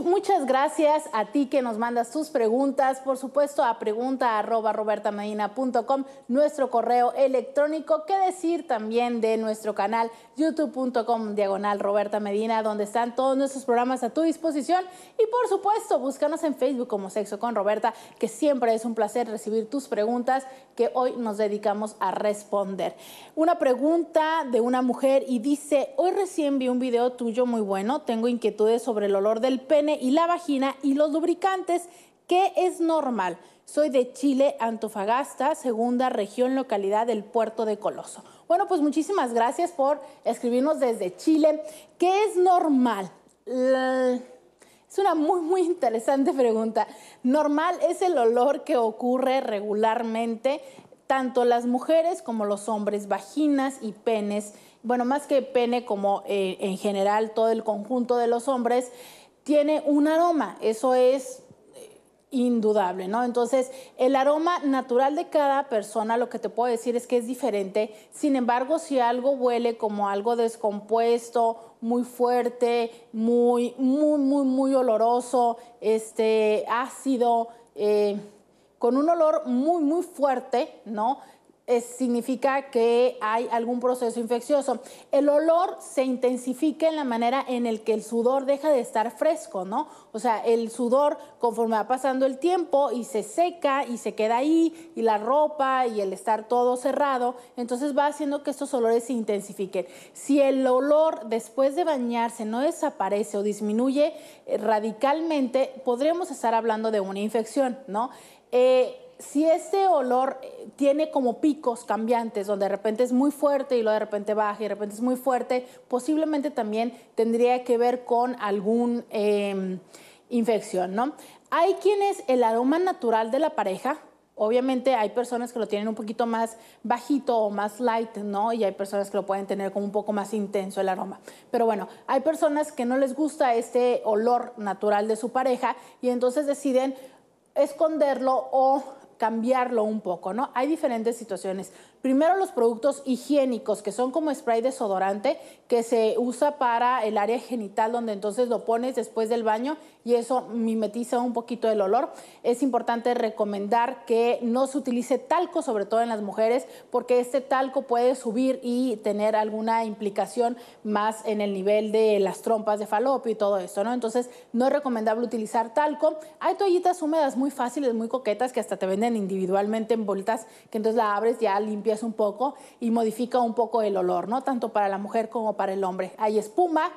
Pues muchas gracias a ti que nos mandas tus preguntas, por supuesto a pregunta arroba nuestro correo electrónico, qué decir también de nuestro canal youtube.com diagonal Roberta Medina, donde están todos nuestros programas a tu disposición y por supuesto búscanos en Facebook como Sexo con Roberta, que siempre es un placer recibir tus preguntas que hoy nos dedicamos a responder. Una pregunta de una mujer y dice, hoy recién vi un video tuyo muy bueno, tengo inquietudes sobre el olor del pene y la vagina y los lubricantes, ¿Qué es normal. Soy de Chile, Antofagasta, segunda región, localidad del puerto de Coloso. Bueno, pues muchísimas gracias por escribirnos desde Chile. ¿Qué es normal? Es una muy, muy interesante pregunta. Normal es el olor que ocurre regularmente, tanto las mujeres como los hombres, vaginas y penes. Bueno, más que pene, como eh, en general todo el conjunto de los hombres tiene un aroma, eso es eh, indudable, ¿no? Entonces, el aroma natural de cada persona, lo que te puedo decir es que es diferente. Sin embargo, si algo huele como algo descompuesto, muy fuerte, muy, muy, muy, muy oloroso, este, ácido, eh, con un olor muy, muy fuerte, ¿no? significa que hay algún proceso infeccioso. El olor se intensifica en la manera en el que el sudor deja de estar fresco, ¿no? O sea, el sudor conforme va pasando el tiempo y se seca y se queda ahí y la ropa y el estar todo cerrado, entonces va haciendo que estos olores se intensifiquen. Si el olor después de bañarse no desaparece o disminuye eh, radicalmente, podríamos estar hablando de una infección, ¿no? Eh, si ese olor eh, tiene como picos cambiantes, donde de repente es muy fuerte y luego de repente baja y de repente es muy fuerte, posiblemente también tendría que ver con alguna em, infección, ¿no? Hay quienes el aroma natural de la pareja, Obviamente hay personas que lo tienen un poquito más bajito o más light, ¿no? Y hay personas que lo pueden tener como un poco más intenso el aroma. Pero bueno, hay personas que no les gusta este olor natural de su pareja y entonces deciden esconderlo o cambiarlo un poco, ¿no? Hay diferentes situaciones. Primero los productos higiénicos, que son como spray desodorante, que se usa para el área genital, donde entonces lo pones después del baño y eso mimetiza un poquito el olor. Es importante recomendar que no se utilice talco, sobre todo en las mujeres, porque este talco puede subir y tener alguna implicación más en el nivel de las trompas de falopio y todo esto, ¿no? Entonces no es recomendable utilizar talco. Hay toallitas húmedas muy fáciles, muy coquetas, que hasta te venden individualmente en bolitas, que entonces la abres ya limpia un poco y modifica un poco el olor, ¿no? Tanto para la mujer como para el hombre. Hay espuma,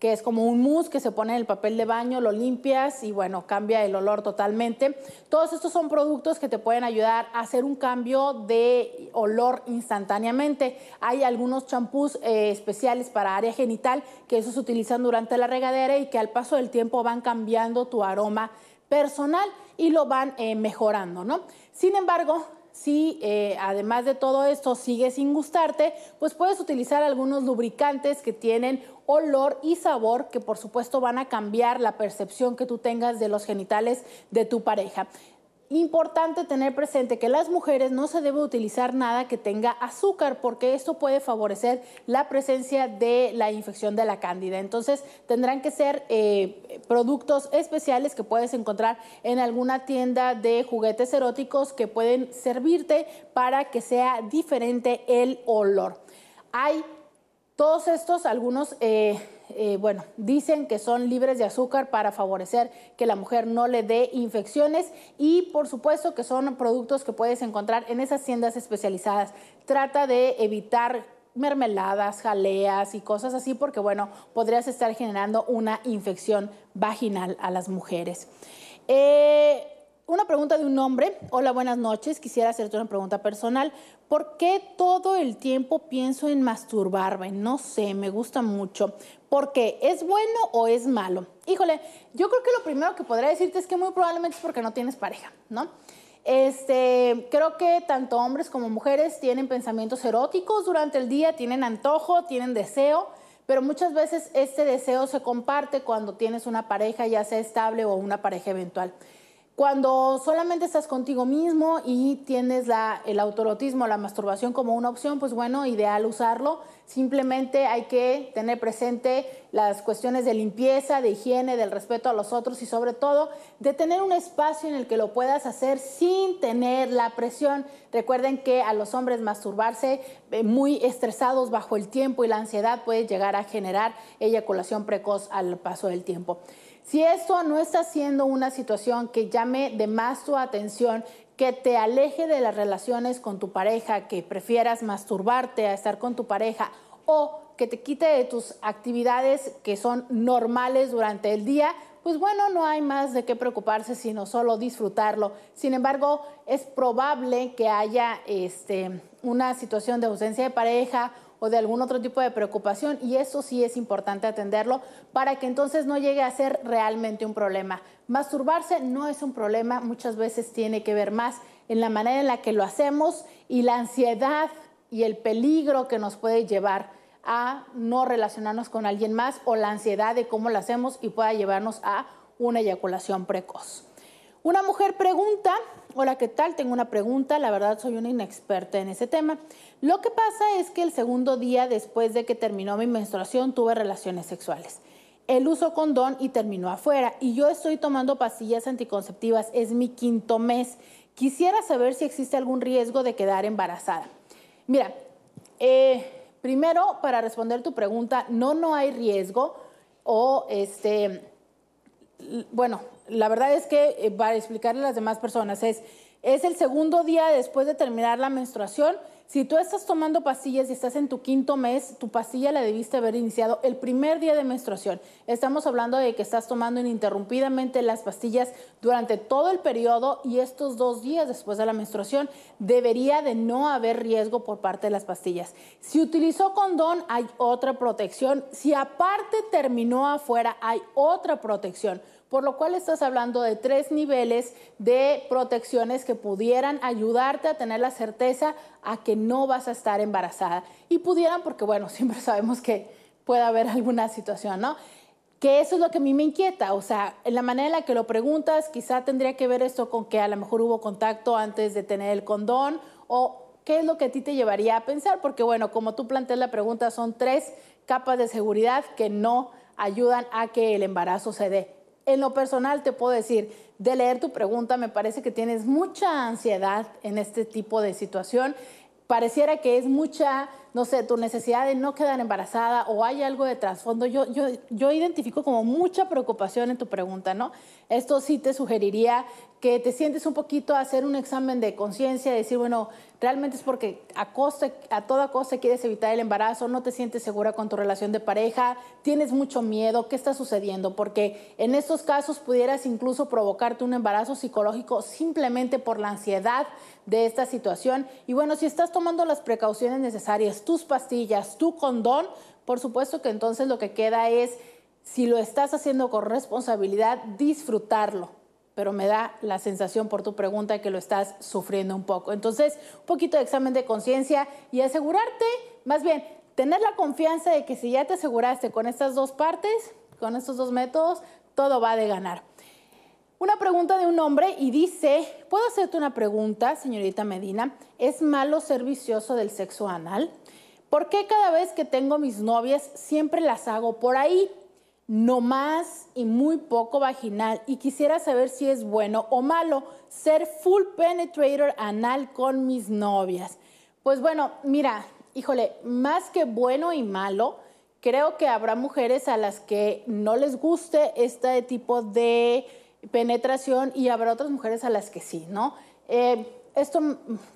que es como un mousse que se pone en el papel de baño, lo limpias y bueno, cambia el olor totalmente. Todos estos son productos que te pueden ayudar a hacer un cambio de olor instantáneamente. Hay algunos champús eh, especiales para área genital que esos utilizan durante la regadera y que al paso del tiempo van cambiando tu aroma personal y lo van eh, mejorando, ¿no? Sin embargo, si eh, además de todo esto sigue sin gustarte, pues puedes utilizar algunos lubricantes que tienen olor y sabor que por supuesto van a cambiar la percepción que tú tengas de los genitales de tu pareja importante tener presente que las mujeres no se debe utilizar nada que tenga azúcar porque esto puede favorecer la presencia de la infección de la cándida. Entonces tendrán que ser eh, productos especiales que puedes encontrar en alguna tienda de juguetes eróticos que pueden servirte para que sea diferente el olor. Hay todos estos, algunos... Eh, eh, bueno, dicen que son libres de azúcar para favorecer que la mujer no le dé infecciones y por supuesto que son productos que puedes encontrar en esas tiendas especializadas. Trata de evitar mermeladas, jaleas y cosas así, porque bueno, podrías estar generando una infección vaginal a las mujeres. Eh, una pregunta de un hombre. Hola, buenas noches. Quisiera hacerte una pregunta personal. ¿Por qué todo el tiempo pienso en masturbarme? No sé, me gusta mucho. ¿Por qué? ¿Es bueno o es malo? Híjole, yo creo que lo primero que podría decirte es que muy probablemente es porque no tienes pareja, ¿no? Este, creo que tanto hombres como mujeres tienen pensamientos eróticos durante el día, tienen antojo, tienen deseo, pero muchas veces este deseo se comparte cuando tienes una pareja ya sea estable o una pareja eventual. Cuando solamente estás contigo mismo y tienes la, el autorotismo, la masturbación como una opción, pues bueno, ideal usarlo Simplemente hay que tener presente las cuestiones de limpieza, de higiene, del respeto a los otros y sobre todo de tener un espacio en el que lo puedas hacer sin tener la presión. Recuerden que a los hombres masturbarse eh, muy estresados bajo el tiempo y la ansiedad puede llegar a generar eyaculación precoz al paso del tiempo. Si esto no está siendo una situación que llame de más su atención, que te aleje de las relaciones con tu pareja, que prefieras masturbarte a estar con tu pareja o que te quite de tus actividades que son normales durante el día, pues bueno, no hay más de qué preocuparse, sino solo disfrutarlo. Sin embargo, es probable que haya este, una situación de ausencia de pareja o de algún otro tipo de preocupación y eso sí es importante atenderlo para que entonces no llegue a ser realmente un problema. Masturbarse no es un problema, muchas veces tiene que ver más en la manera en la que lo hacemos y la ansiedad y el peligro que nos puede llevar a no relacionarnos con alguien más o la ansiedad de cómo lo hacemos y pueda llevarnos a una eyaculación precoz. Una mujer pregunta, hola, ¿qué tal? Tengo una pregunta, la verdad soy una inexperta en ese tema. Lo que pasa es que el segundo día después de que terminó mi menstruación tuve relaciones sexuales. uso con condón y terminó afuera y yo estoy tomando pastillas anticonceptivas, es mi quinto mes. Quisiera saber si existe algún riesgo de quedar embarazada. Mira, eh, primero, para responder tu pregunta, no, no hay riesgo o este bueno, la verdad es que eh, para explicarle a las demás personas es, es el segundo día después de terminar la menstruación. Si tú estás tomando pastillas y estás en tu quinto mes, tu pastilla la debiste haber iniciado el primer día de menstruación. Estamos hablando de que estás tomando ininterrumpidamente las pastillas durante todo el periodo y estos dos días después de la menstruación debería de no haber riesgo por parte de las pastillas. Si utilizó condón, hay otra protección. Si aparte terminó afuera, hay otra protección por lo cual estás hablando de tres niveles de protecciones que pudieran ayudarte a tener la certeza a que no vas a estar embarazada. Y pudieran, porque bueno, siempre sabemos que puede haber alguna situación, ¿no? Que eso es lo que a mí me inquieta, o sea, en la manera en la que lo preguntas, quizá tendría que ver esto con que a lo mejor hubo contacto antes de tener el condón o qué es lo que a ti te llevaría a pensar, porque bueno, como tú planteas la pregunta, son tres capas de seguridad que no ayudan a que el embarazo se dé en lo personal te puedo decir, de leer tu pregunta, me parece que tienes mucha ansiedad en este tipo de situación. Pareciera que es mucha, no sé, tu necesidad de no quedar embarazada o hay algo de trasfondo. Yo, yo, yo identifico como mucha preocupación en tu pregunta, ¿no? Esto sí te sugeriría que te sientes un poquito a hacer un examen de conciencia, decir, bueno, realmente es porque a, a toda costa quieres evitar el embarazo, no te sientes segura con tu relación de pareja, tienes mucho miedo, ¿qué está sucediendo? Porque en estos casos pudieras incluso provocarte un embarazo psicológico simplemente por la ansiedad de esta situación. Y bueno, si estás tomando las precauciones necesarias, tus pastillas, tu condón, por supuesto que entonces lo que queda es, si lo estás haciendo con responsabilidad, disfrutarlo pero me da la sensación por tu pregunta que lo estás sufriendo un poco. Entonces, un poquito de examen de conciencia y asegurarte, más bien, tener la confianza de que si ya te aseguraste con estas dos partes, con estos dos métodos, todo va de ganar. Una pregunta de un hombre y dice, ¿puedo hacerte una pregunta, señorita Medina? ¿Es malo ser vicioso del sexo anal? ¿Por qué cada vez que tengo mis novias siempre las hago por ahí? no más y muy poco vaginal y quisiera saber si es bueno o malo ser full penetrator anal con mis novias. Pues bueno, mira, híjole, más que bueno y malo, creo que habrá mujeres a las que no les guste este tipo de penetración y habrá otras mujeres a las que sí, ¿no? Eh, esto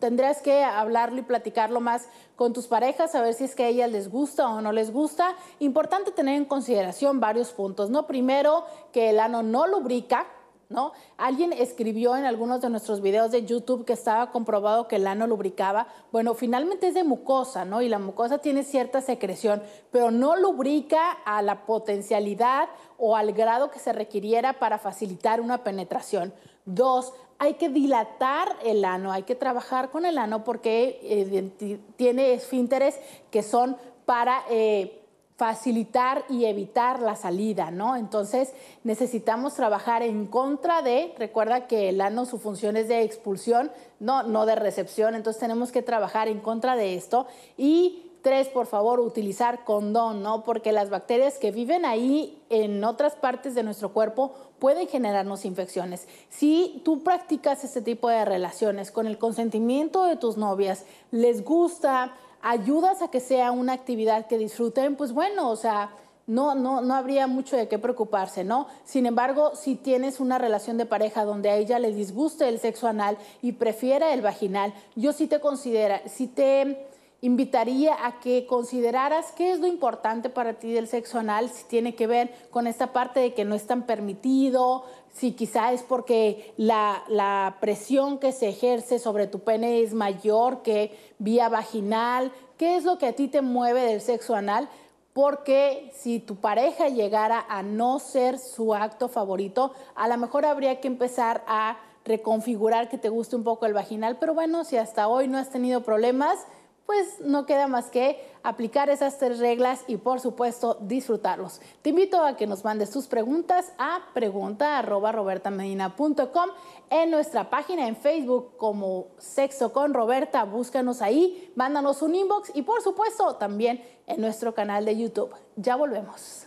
tendrías que hablarlo y platicarlo más con tus parejas, a ver si es que a ellas les gusta o no les gusta. Importante tener en consideración varios puntos, ¿no? Primero, que el ano no lubrica, ¿no? Alguien escribió en algunos de nuestros videos de YouTube que estaba comprobado que el ano lubricaba. Bueno, finalmente es de mucosa, ¿no? Y la mucosa tiene cierta secreción, pero no lubrica a la potencialidad o al grado que se requiriera para facilitar una penetración. Dos, hay que dilatar el ano, hay que trabajar con el ano porque eh, tiene esfínteres que son para eh, facilitar y evitar la salida, ¿no? Entonces necesitamos trabajar en contra de, recuerda que el ano su función es de expulsión, no, no de recepción, entonces tenemos que trabajar en contra de esto y Tres, por favor, utilizar condón, ¿no? Porque las bacterias que viven ahí en otras partes de nuestro cuerpo pueden generarnos infecciones. Si tú practicas este tipo de relaciones con el consentimiento de tus novias, les gusta, ayudas a que sea una actividad que disfruten, pues bueno, o sea, no, no, no habría mucho de qué preocuparse, ¿no? Sin embargo, si tienes una relación de pareja donde a ella le disguste el sexo anal y prefiera el vaginal, yo sí te considera, si te invitaría a que consideraras qué es lo importante para ti del sexo anal, si tiene que ver con esta parte de que no es tan permitido, si quizá es porque la, la presión que se ejerce sobre tu pene es mayor que vía vaginal, qué es lo que a ti te mueve del sexo anal, porque si tu pareja llegara a no ser su acto favorito, a lo mejor habría que empezar a reconfigurar que te guste un poco el vaginal, pero bueno, si hasta hoy no has tenido problemas, pues no queda más que aplicar esas tres reglas y por supuesto disfrutarlos. Te invito a que nos mandes tus preguntas a pregunta.robertamedina.com en nuestra página en Facebook como Sexo con Roberta. Búscanos ahí, mándanos un inbox y por supuesto también en nuestro canal de YouTube. Ya volvemos.